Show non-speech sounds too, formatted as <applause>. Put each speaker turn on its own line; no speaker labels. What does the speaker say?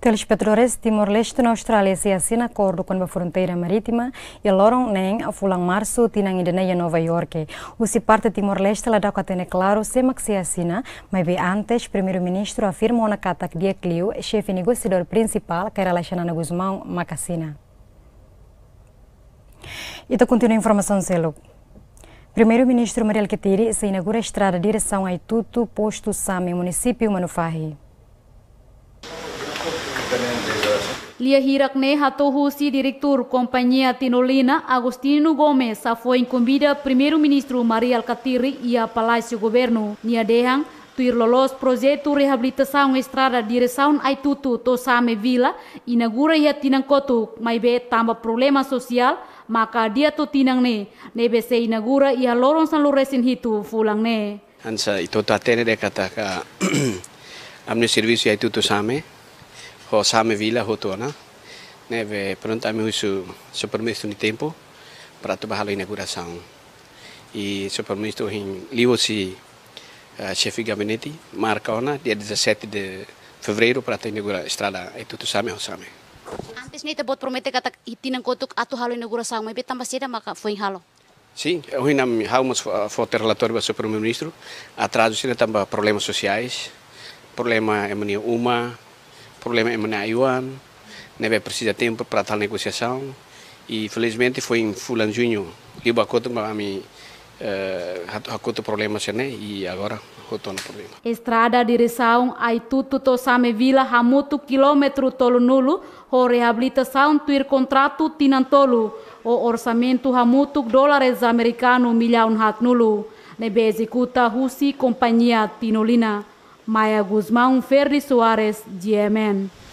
Telespectadores, Timor-Leste na Austrália se assina acordo com a fronteira marítima e loram nem a fulan março tinang ideneia Nova York. O se parte Timor-Leste la daca tene claro se que se assina, mas antes primeiro-ministro afirma na carta que dia Clio, chefe negociador principal, que era Alexandre Guzmão Macassina. E tá continua a informação selo. Primeiro-ministro Mariel Ketiri se inaugura a estrada direção a Ituto, posto Sami, município Manufahi.
Lia hirak ne si direktur kompanyia Tinolina, Gomez Gomes, foin kumbida primeru ministru Maria Alcatiri ia e palaisio Governo. Nia dehang, tuir lolos projetu rehabilitasaun estrada resaun Aitutu Tosame Vila inagura ia tinang kotu mai be tamba problema sosial maka dia tu tinang ne nebe se inagura ia lorong san loresin hitu fulang ne
ansa itu tu atene de kata ka <clears throat> amne servisu Aitutu Same ho same vila ho tona né ve pronto me uso so permisso ni tempo para tu bahalo inauguração e o superministro em livo si uh, chefe gabinete marca ona dia 17 de fevereiro para tu inaugurar a estrada e tudo same ho same
antes nita bot promete kata hitinan kotuk atu halo inauguração mas também sida maka foi halo
Sim, hoje nós temos foto relatório para o Primeiro-Ministro. Atraso também problemas sociais, problema em uma problema é manejar Yuan, não precisa tempo para tal negociação e felizmente foi em fulano junho que eu acoto a mim eh, uh, problema assim, né e agora acoto no problema
estrada direção ai tudo to same vila hamutu quilômetro tolo nulo ho reabilitação tuir contrato tinantolo o orçamento hamutu dólares americano milhão hat nulo nebe executa husi companhia tinolina Maya Guzmán, Ferri Suárez, Yemen.